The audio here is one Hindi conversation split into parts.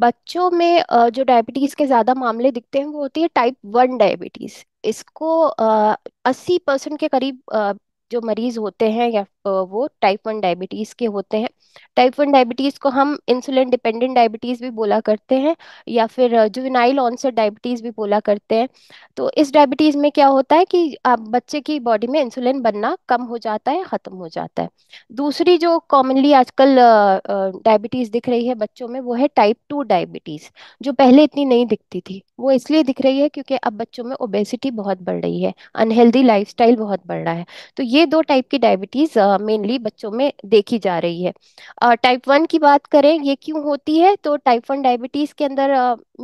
बच्चों में जो डायबिटीज के ज्यादा मामले दिखते हैं वो होती है टाइप वन डायबिटीज इसको अस्सी परसेंट के करीब जो मरीज होते हैं या वो टाइप वन डायबिटीज़ के होते हैं टाइप वन डायबिटीज़ को हम इंसुलिन डिपेंडेंट डायबिटीज़ भी बोला करते हैं या फिर जुवेनाइल ऑनसर डायबिटीज़ भी बोला करते हैं तो इस डायबिटीज़ में क्या होता है कि आप बच्चे की बॉडी में इंसुलिन बनना कम हो जाता है ख़त्म हो जाता है दूसरी जो कॉमनली आजकल डायबिटीज़ दिख रही है बच्चों में वो है टाइप टू डायबिटीज़ जो पहले इतनी नहीं दिखती थी वो इसलिए दिख रही है क्योंकि अब बच्चों में ओबेसिटी बहुत बढ़ रही है अनहेल्दी लाइफ बहुत बढ़ रहा है तो ये दो टाइप की डायबिटीज़ मेनली बच्चों में देखी जा रही है टाइप वन की बात करें ये क्यों होती है तो टाइप वन डायबिटीज के अंदर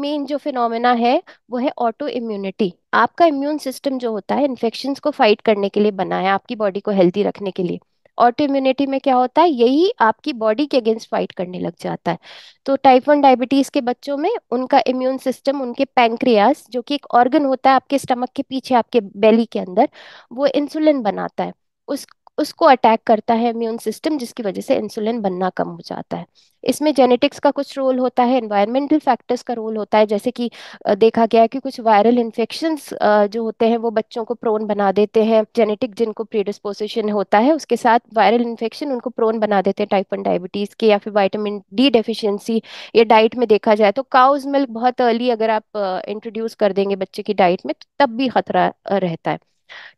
मेन जो फिनोमेना है वो है ऑटो इम्यूनिटी आपका इम्यून सिस्टम जो होता है इन्फेक्शन को फाइट करने के लिए बना है आपकी बॉडी को हेल्थी रखने के लिए ऑटो इम्यूनिटी में क्या होता है यही आपकी बॉडी के अगेंस्ट फाइट करने लग जाता है तो टाइप वन डायबिटीज के बच्चों में उनका इम्यून सिस्टम उनके पैंक्रियास जो कि एक ऑर्गन होता है आपके स्टमक के पीछे आपके बेली के अंदर वो इंसुलिन बनाता है उस उसको अटैक करता है इम्यून सिस्टम जिसकी वजह से इंसुलिन बनना कम हो जाता है इसमें जेनेटिक्स का कुछ रोल होता है एनवायरमेंटल फैक्टर्स का रोल होता है जैसे कि देखा गया है कि कुछ वायरल इन्फेक्शन जो होते हैं वो बच्चों को प्रोन बना देते हैं जेनेटिक जिनको प्रीडिस्पोजिशन होता है उसके साथ वायरल इन्फेक्शन उनको प्रोन बना देते हैं टाइप वन डायबिटीज़ के या फिर वाइटामिन डी डेफिशियंसी या डाइट में देखा जाए तो काउज मिल्क बहुत अर्ली अगर आप इंट्रोड्यूस कर देंगे बच्चे की डाइट में तब भी खतरा रहता है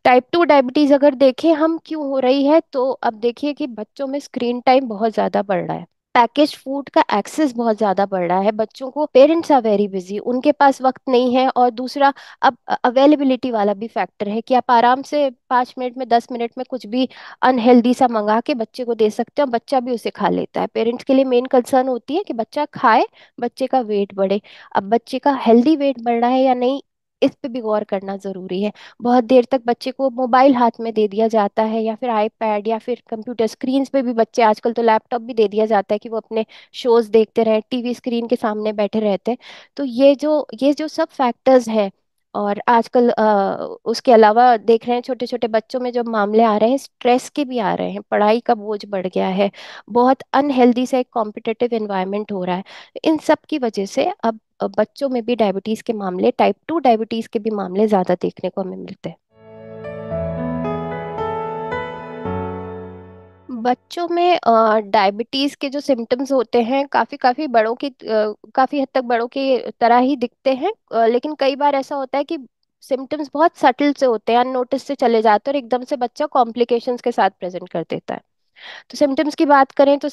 टाइप टू डायबिटीज अगर देखें हम क्यों हो रही है तो अब देखिए कि बच्चों में स्क्रीन टाइम बहुत ज्यादा बढ़ रहा है पैकेज फूड का एक्सेस बहुत ज्यादा बढ़ रहा है बच्चों को पेरेंट्स आर वेरी बिजी उनके पास वक्त नहीं है और दूसरा अब अवेलेबिलिटी वाला भी फैक्टर है कि आप आराम से पांच मिनट में दस मिनट में कुछ भी अनहेल्दी सा मंगा के बच्चे को दे सकते हैं बच्चा भी उसे खा लेता है पेरेंट्स के लिए मेन कंसर्न होती है कि बच्चा खाए बच्चे का वेट बढ़े अब बच्चे का हेल्दी वेट बढ़ रहा है या नहीं इस पे भी गौर करना ज़रूरी है बहुत देर तक बच्चे को मोबाइल हाथ में दे दिया जाता है या फिर आईपैड या फिर कंप्यूटर स्क्रीन पे भी बच्चे आजकल तो लैपटॉप भी दे दिया जाता है कि वो अपने शोज देखते रहे टीवी स्क्रीन के सामने बैठे रहते हैं तो ये जो ये जो सब फैक्टर्स हैं और आजकल आ, उसके अलावा देख रहे हैं छोटे छोटे बच्चों में जो मामले आ रहे हैं स्ट्रेस के भी आ रहे हैं पढ़ाई का बोझ बढ़ गया है बहुत अनहेल्दी सा एक कॉम्पिटेटिव एनवायरनमेंट हो रहा है इन सब की वजह से अब बच्चों में भी डायबिटीज़ के मामले टाइप टू डायबिटीज़ के भी मामले ज़्यादा देखने को हमें मिलते हैं बच्चों में डायबिटीज़ के जो सिम्टम्स होते हैं काफ़ी काफ़ी बड़ों की काफ़ी हद तक बड़ों की तरह ही दिखते हैं लेकिन कई बार ऐसा होता है कि सिम्टम्स बहुत सटल से होते हैं अननोटिस से चले जाते हैं और एकदम से बच्चा कॉम्प्लिकेशंस के साथ प्रेजेंट कर देता है तो सिम्टम्स की बात करें तो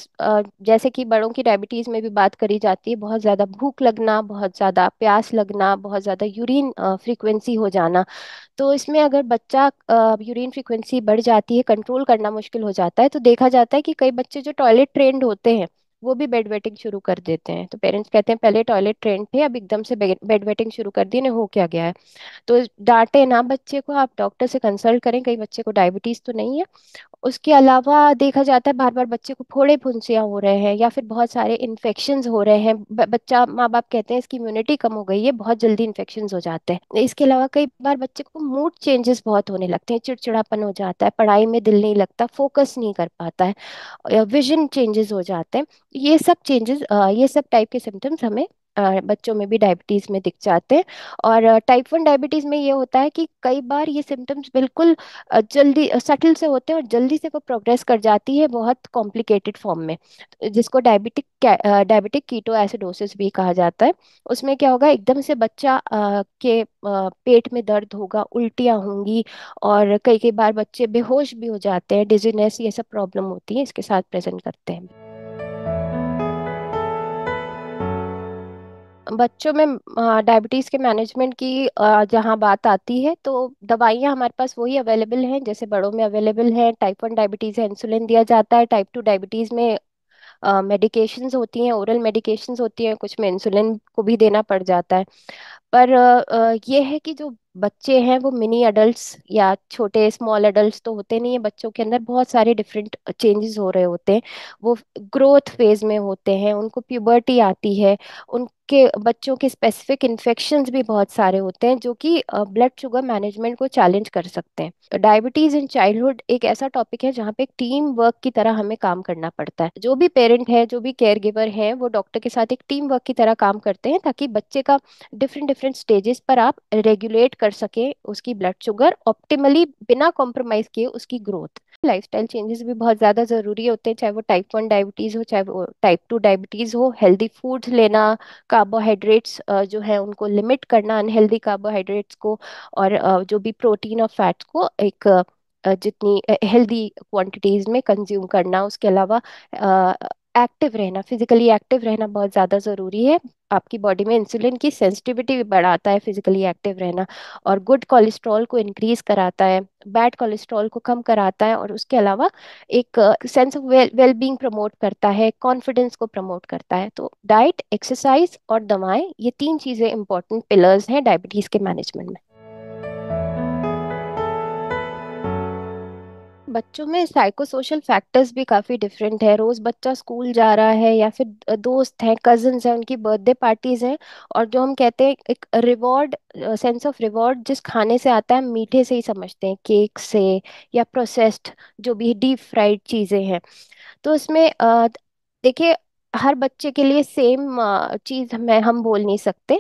जैसे कि बड़ों की डायबिटीज़ में भी बात करी जाती है बहुत ज़्यादा भूख लगना बहुत ज़्यादा प्यास लगना बहुत ज़्यादा यूरिन फ्रीक्वेंसी हो जाना तो इसमें अगर बच्चा यूरिन फ्रीक्वेंसी बढ़ जाती है कंट्रोल करना मुश्किल हो जाता है तो देखा जाता है कि कई बच्चे जो टॉयलेट ट्रेंड होते हैं वो भी बेड वेटिंग शुरू कर देते हैं तो पेरेंट्स कहते हैं पहले टॉयलेट ट्रेन थे अब एकदम से बेड वेटिंग शुरू कर दी ने हो क्या गया है तो डांटे ना बच्चे को आप डॉक्टर से कंसल्ट करें कहीं बच्चे को डायबिटीज तो नहीं है उसके अलावा देखा जाता है बार बार बच्चे को फोड़े फुंसियाँ हो रहे हैं या फिर बहुत सारे इन्फेक्शन हो रहे हैं बच्चा माँ बाप कहते हैं इसकी इम्यूनिटी कम हो गई है बहुत जल्दी इन्फेक्शन हो जाते हैं इसके अलावा कई बार बच्चे को मूड चेंजेस बहुत होने लगते हैं चिड़चिड़ापन हो जाता है पढ़ाई में दिल नहीं लगता फोकस नहीं कर पाता है विजन चेंजेस हो जाते हैं ये सब चेंजेस ये सब टाइप के सिम्टम्स हमें बच्चों में भी डायबिटीज़ में दिख जाते हैं और टाइप वन डायबिटीज़ में ये होता है कि कई बार ये सिम्टम्स बिल्कुल जल्दी सटल से होते हैं और जल्दी से वो प्रोग्रेस कर जाती है बहुत कॉम्प्लिकेटेड फॉर्म में तो जिसको डायबिटिक डायबिटिक कीटो एसिडोसिस भी कहा जाता है उसमें क्या होगा एकदम से बच्चा के पेट में दर्द होगा उल्टियाँ होंगी और कई कई बार बच्चे बेहोश भी हो जाते हैं डिजीनेस ये सब प्रॉब्लम होती है इसके साथ प्रेजेंट करते हैं बच्चों में हाँ, डायबिटीज़ के मैनेजमेंट की जहाँ बात आती है तो दवाइयाँ हमारे पास वही अवेलेबल हैं जैसे बड़ों में अवेलेबल हैं टाइप वन डायबिटीज़ है इंसुलिन दिया जाता है टाइप टू डायबिटीज़ में मेडिकेशंस होती हैं ओरल मेडिकेशंस होती हैं कुछ में इंसुलिन को भी देना पड़ जाता है पर uh, uh, यह है कि जो बच्चे हैं वो मिनी अडल्ट्स या छोटे स्मॉल अडल्ट्स तो होते नहीं है बच्चों के अंदर बहुत सारे डिफरेंट चेंजेस हो रहे होते हैं वो ग्रोथ फेज में होते हैं उनको प्यूबर्टी आती है उनके बच्चों के स्पेसिफिक इन्फेक्शन भी बहुत सारे होते हैं जो कि ब्लड शुगर मैनेजमेंट को चैलेंज कर सकते हैं डायबिटीज इन चाइल्डहुड एक ऐसा टॉपिक है जहाँ पे एक टीम वर्क की तरह हमें काम करना पड़ता है जो भी पेरेंट है जो भी केयर गिवर है वो डॉक्टर के साथ एक टीम वर्क की तरह काम करते हैं ताकि बच्चे का डिफरेंट डिफरेंट स्टेजेस पर आप रेगुलेट कर कर सके उसकी ब्लड शुगर ऑप्टिमली बिना कॉम्प्रोमाइज किए उसकी ग्रोथ लाइफस्टाइल चेंजेस भी बहुत ज़्यादा ज़रूरी होते हैं चाहे वो टाइप वन डायबिटीज़ हो चाहे वो टाइप टू डायबिटीज़ हो हेल्दी फूड्स लेना कार्बोहाइड्रेट्स जो है उनको लिमिट करना अनहेल्दी कार्बोहाइड्रेट्स को और जो भी प्रोटीन और फैट्स को एक जितनी हेल्दी क्वांटिटीज़ में कंज्यूम करना उसके अलावा एक्टिव रहना फिजिकली एक्टिव रहना बहुत ज़्यादा ज़रूरी है आपकी बॉडी में इंसुलिन की सेंसिटिविटी भी बढ़ाता है फिजिकली एक्टिव रहना और गुड कोलेस्ट्रॉल को इंक्रीज कराता है बैड कोलेस्ट्रॉल को कम कराता है और उसके अलावा एक sense of well being promote करता है कॉन्फिडेंस को प्रमोट करता है तो डाइट एक्सरसाइज और दवाएं ये तीन चीज़ें इंपॉर्टेंट पिलर्स हैं डायबिटीज़ के मैनेजमेंट में बच्चों में साइकोसोशल फैक्टर्स भी काफ़ी डिफरेंट है रोज़ बच्चा स्कूल जा रहा है या फिर दोस्त हैं कजन्स हैं उनकी बर्थडे पार्टीज़ हैं और जो हम कहते हैं एक रिवॉर्ड सेंस ऑफ रिवॉर्ड जिस खाने से आता है मीठे से ही समझते हैं केक से या प्रोसेस्ड जो भी डीप फ्राइड चीज़ें हैं तो इसमें देखिए हर बच्चे के लिए सेम चीज़ मैं हम बोल नहीं सकते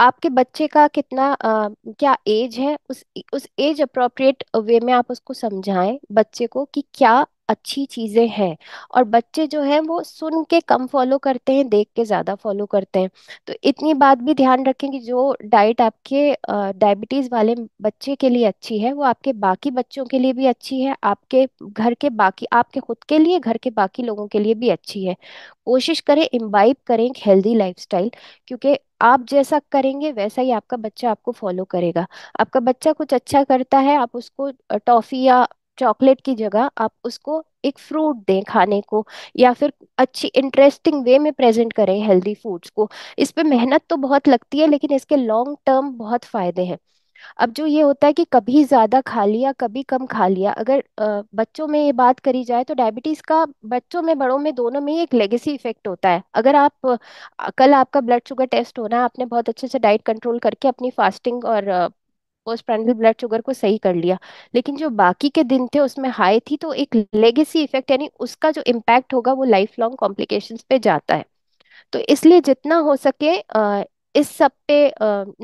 आपके बच्चे का कितना आ, क्या एज है उस उस एज अप्रोप्रिएट वे में आप उसको समझाएं बच्चे को कि क्या अच्छी चीज़ें हैं और बच्चे जो हैं वो सुन के कम फॉलो करते हैं देख के ज़्यादा फॉलो करते हैं तो इतनी बात भी ध्यान रखें कि जो डाइट आपके डायबिटीज़ वाले बच्चे के लिए अच्छी है वो आपके बाकी बच्चों के लिए भी अच्छी है आपके घर के बाकी आपके खुद के लिए घर के बाकी लोगों के लिए भी अच्छी है कोशिश करें इम्बाइब करें एक हेल्दी लाइफ क्योंकि आप जैसा करेंगे वैसा ही आपका बच्चा आपको फॉलो करेगा आपका बच्चा कुछ अच्छा करता है आप उसको टॉफ़ी या चॉकलेट की जगह आप उसको एक फ्रूट दें खाने को या फिर अच्छी इंटरेस्टिंग वे में प्रेजेंट करें हेल्दी फूड्स को इस पर मेहनत तो बहुत लगती है लेकिन इसके लॉन्ग टर्म बहुत फायदे हैं अब जो ये होता है कि कभी ज्यादा खा लिया कभी कम खा लिया अगर बच्चों में ये बात करी जाए तो डायबिटीज का बच्चों में बड़ों में दोनों में ही एक लेगेसी इफेक्ट होता है अगर आप कल आपका ब्लड शुगर टेस्ट होना है आपने बहुत अच्छे से डाइट कंट्रोल करके अपनी फास्टिंग और पोस्ट ब्लड शुगर को सही कर लिया लेकिन जो बाकी के दिन थे उसमें हाई थी तो एक लेगेसी इफेक्ट यानी उसका जो इम्पैक्ट होगा वो लाइफ लॉन्ग कॉम्प्लिकेशन पे जाता है तो इसलिए जितना हो सके इस सब पे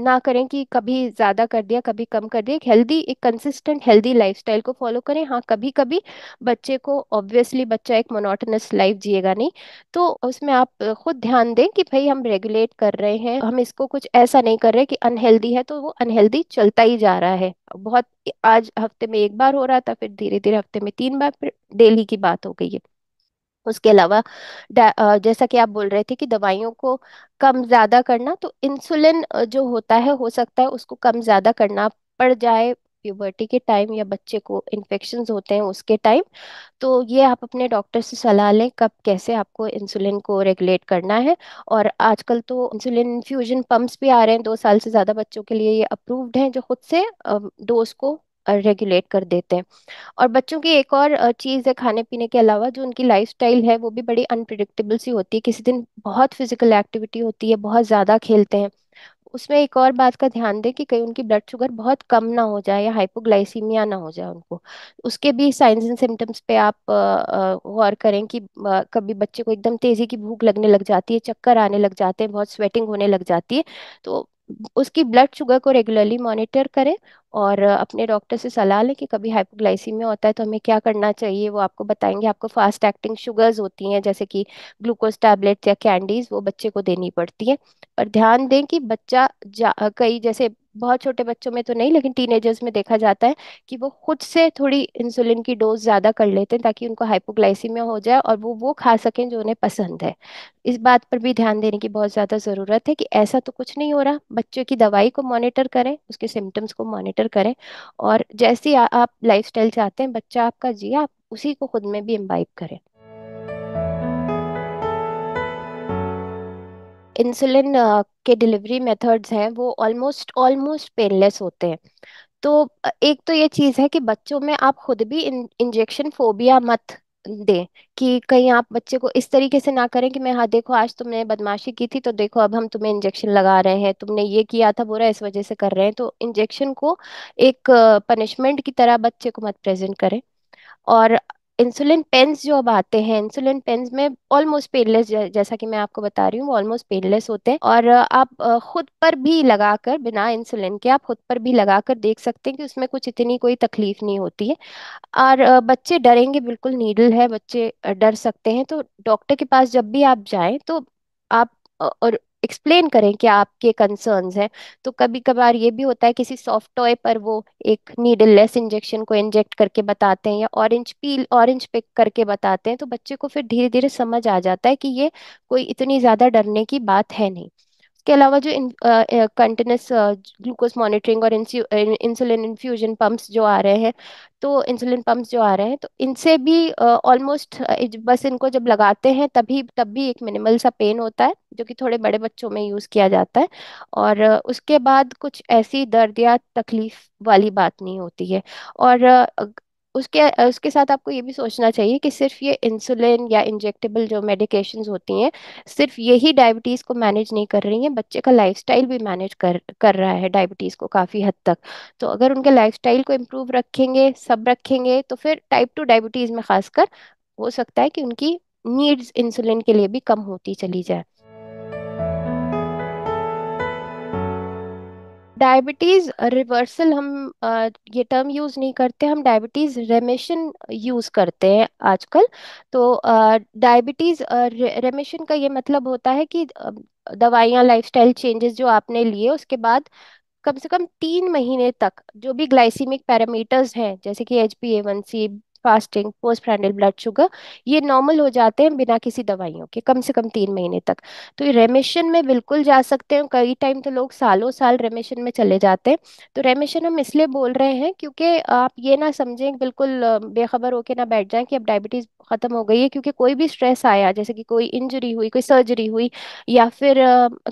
ना करें कि कभी ज़्यादा कर दिया कभी कम कर दिया एक हेल्दी एक कंसिस्टेंट हेल्दी लाइफ को फॉलो करें हाँ कभी कभी बच्चे को ऑब्वियसली बच्चा एक मोनोटनस लाइफ जिएगा नहीं तो उसमें आप खुद ध्यान दें कि भाई हम रेगुलेट कर रहे हैं हम इसको कुछ ऐसा नहीं कर रहे कि अनहेल्दी है तो वो अनहेल्दी चलता ही जा रहा है बहुत आज हफ्ते में एक बार हो रहा था फिर धीरे धीरे हफ्ते में तीन बार फिर डेली की बात हो गई है उसके अलावा जैसा कि आप बोल रहे थे कि दवाइयों को कम ज़्यादा करना तो इंसुलिन जो होता है हो सकता है उसको कम ज़्यादा करना पड़ जाए प्यूबर्टी के टाइम या बच्चे को इन्फेक्शन होते हैं उसके टाइम तो ये आप अपने डॉक्टर से सलाह लें कब कैसे आपको इंसुलिन को रेगुलेट करना है और आजकल तो इंसुलिन इन्फ्यूजन पंप्स भी आ रहे हैं दो साल से ज़्यादा बच्चों के लिए ये अप्रूव्ड हैं जो खुद से डोज को रेगुलेट कर देते हैं और बच्चों की एक और चीज़ है खाने पीने के अलावा जो उनकी लाइफस्टाइल है वो भी बड़ी अनप्रिडिक्टेबल सी होती है किसी दिन बहुत फिजिकल एक्टिविटी होती है बहुत ज़्यादा खेलते हैं उसमें एक और बात का ध्यान दें कि कहीं उनकी ब्लड शुगर बहुत कम ना हो जाए या हाइपोग्लाइसीमिया ना हो जाए उनको उसके भी साइंस एंड सिम्टम्स पे आप गौर करें कि कभी बच्चे को एकदम तेज़ी की भूख लगने लग जाती है चक्कर आने लग जाते हैं बहुत स्वेटिंग होने लग जाती है तो उसकी ब्लड शुगर को रेगुलरली मॉनिटर करें और अपने डॉक्टर से सलाह लें कि कभी में होता है तो हमें क्या करना चाहिए वो आपको बताएंगे आपको फास्ट एक्टिंग शुगर्स होती हैं जैसे कि ग्लूकोज टैबलेट्स या कैंडीज वो बच्चे को देनी पड़ती है पर ध्यान दें कि बच्चा कई जैसे बहुत छोटे बच्चों में तो नहीं लेकिन टीनेजर्स में देखा जाता है कि वो खुद से थोड़ी इंसुलिन की डोज ज़्यादा कर लेते हैं ताकि उनको हाइपोग्लाइसी में हो जाए और वो वो खा सकें जो उन्हें पसंद है इस बात पर भी ध्यान देने की बहुत ज़्यादा ज़रूरत है कि ऐसा तो कुछ नहीं हो रहा बच्चे की दवाई को मॉनिटर करें उसके सिम्टम्स को मॉनिटर कंसिडर करें और जैसे आप लाइफ स्टाइल चाहते हैं बच्चा आपका जिया आप उसी को खुद में भी इम्बाइब करें इंसुलिन के डिलीवरी मेथड्स हैं वो ऑलमोस्ट ऑलमोस्ट पेनलेस होते हैं तो एक तो ये चीज़ है कि बच्चों में आप खुद भी इंजेक्शन फोबिया मत दे कि कहीं आप बच्चे को इस तरीके से ना करें कि मैं हाँ देखो आज तुमने बदमाशी की थी तो देखो अब हम तुम्हें इंजेक्शन लगा रहे हैं तुमने ये किया था बुरा इस वजह से कर रहे हैं तो इंजेक्शन को एक पनिशमेंट की तरह बच्चे को मत प्रेजेंट करें और इंसुलिन पेंस जो अब आते हैं इंसुलिन पेंस में ऑलमोस्ट पेनलेस जैसा कि मैं आपको बता रही हूँ वो ऑलमोस्ट पेनलेस होते हैं और आप खुद पर भी लगाकर बिना इंसुलिन के आप खुद पर भी लगाकर देख सकते हैं कि उसमें कुछ इतनी कोई तकलीफ नहीं होती है और बच्चे डरेंगे बिल्कुल नीडल है बच्चे डर सकते हैं तो डॉक्टर के पास जब भी आप जाएं तो आप और एक्सप्लेन करें कि आपके कंसर्न्स हैं तो कभी कभार ये भी होता है किसी सॉफ्ट टॉय पर वो एक नीडल लेस इंजेक्शन को इंजेक्ट करके बताते हैं या ऑरेंज पील ऑरेंज पिक करके बताते हैं तो बच्चे को फिर धीरे धीरे समझ आ जाता है कि ये कोई इतनी ज़्यादा डरने की बात है नहीं इसके अलावा जो कंटिन्यूस ग्लूकोज मॉनिटरिंग और इंसुलिन इन्फ्यूजन पम्प्स जो आ रहे हैं तो इंसुलिन पम्प्स जो आ रहे हैं तो इनसे भी ऑलमोस्ट बस इनको जब लगाते हैं तभी तब भी एक मिनिमल सा पेन होता है जो कि थोड़े बड़े बच्चों में यूज़ किया जाता है और उसके बाद कुछ ऐसी दर्द या तकलीफ वाली बात नहीं होती है और उसके उसके साथ आपको ये भी सोचना चाहिए कि सिर्फ ये इंसुलिन या इंजेक्टेबल जो मेडिकेशन होती हैं सिर्फ यही डायबिटीज़ को मैनेज नहीं कर रही हैं बच्चे का लाइफ भी मैनेज कर कर रहा है डायबिटीज़ को काफ़ी हद तक तो अगर उनके लाइफ को इम्प्रूव रखेंगे सब रखेंगे तो फिर टाइप टू डायबिटीज़ में खासकर हो सकता है कि उनकी नीड्स इंसुलिन के लिए भी कम होती चली जाए डायबिटीज रिवर्सल हम ये टर्म यूज नहीं करते हम डायबिटीज रेमेशन यूज करते हैं आजकल तो डायबिटीज रेमेशन का ये मतलब होता है कि दवाइयाँ लाइफस्टाइल चेंजेस जो आपने लिए उसके बाद कम से कम तीन महीने तक जो भी ग्लाइसीमिक पैरामीटर्स हैं जैसे कि H B A one C fasting post prandial blood sugar ये नॉर्मल हो जाते हैं बिना किसी दवाइयों के कम से कम तीन महीने तक तो रेमेशन में बिल्कुल जा सकते हैं कई टाइम तो लोग सालों साल रेमेशन में चले जाते हैं तो रेमेशन हम इसलिए बोल रहे हैं क्योंकि आप ये ना समझें बिल्कुल बेखबर होकर ना बैठ जाएं कि अब डायबिटीज खत्म हो गई है क्योंकि कोई भी स्ट्रेस आया जैसे कि कोई इंजरी हुई कोई सर्जरी हुई या फिर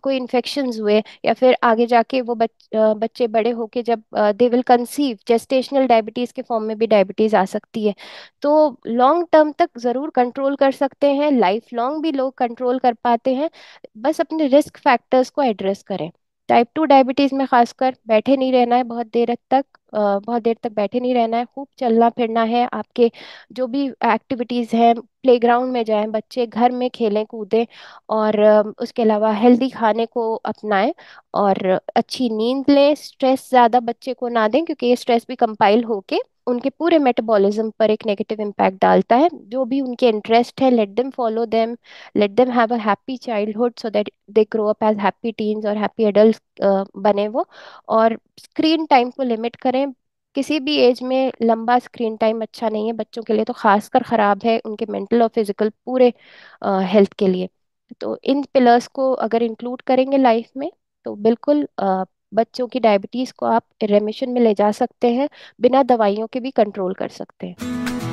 कोई इन्फेक्शन हुए या फिर आगे जाके वो बच, बच्चे बड़े होके जब they will conceive gestational diabetes के फॉर्म में भी डायबिटीज आ सकती है तो लॉन्ग टर्म तक ज़रूर कंट्रोल कर सकते हैं लाइफ लॉन्ग भी लोग कंट्रोल कर पाते हैं बस अपने रिस्क फैक्टर्स को एड्रेस करें टाइप टू डायबिटीज़ में खासकर बैठे नहीं रहना है बहुत देर तक बहुत देर तक बैठे नहीं रहना है खूब चलना फिरना है आपके जो भी एक्टिविटीज़ हैं प्लेग्राउंड में जाएं बच्चे घर में खेलें कूदें और उसके अलावा हेल्दी खाने को अपनाएं और अच्छी नींद लें स्ट्रेस ज़्यादा बच्चे को ना दें क्योंकि ये स्ट्रेस भी कंपाइल होके उनके पूरे मेटाबॉलिज्म पर एक नेगेटिव इम्पैक्ट डालता है जो भी उनके इंटरेस्ट है let them follow them let them have a happy childhood so that they grow up as happy teens और हैप्पी एडल्ट बने वो और स्क्रीन टाइम को लिमिट करें किसी भी एज में लंबा स्क्रीन टाइम अच्छा नहीं है बच्चों के लिए तो खासकर ख़राब है उनके मेंटल और फिजिकल पूरे हेल्थ के लिए तो इन पिलर्स को अगर इंक्लूड करेंगे लाइफ में तो बिल्कुल uh, बच्चों की डायबिटीज़ को आप रेमिशन में ले जा सकते हैं बिना दवाइयों के भी कंट्रोल कर सकते हैं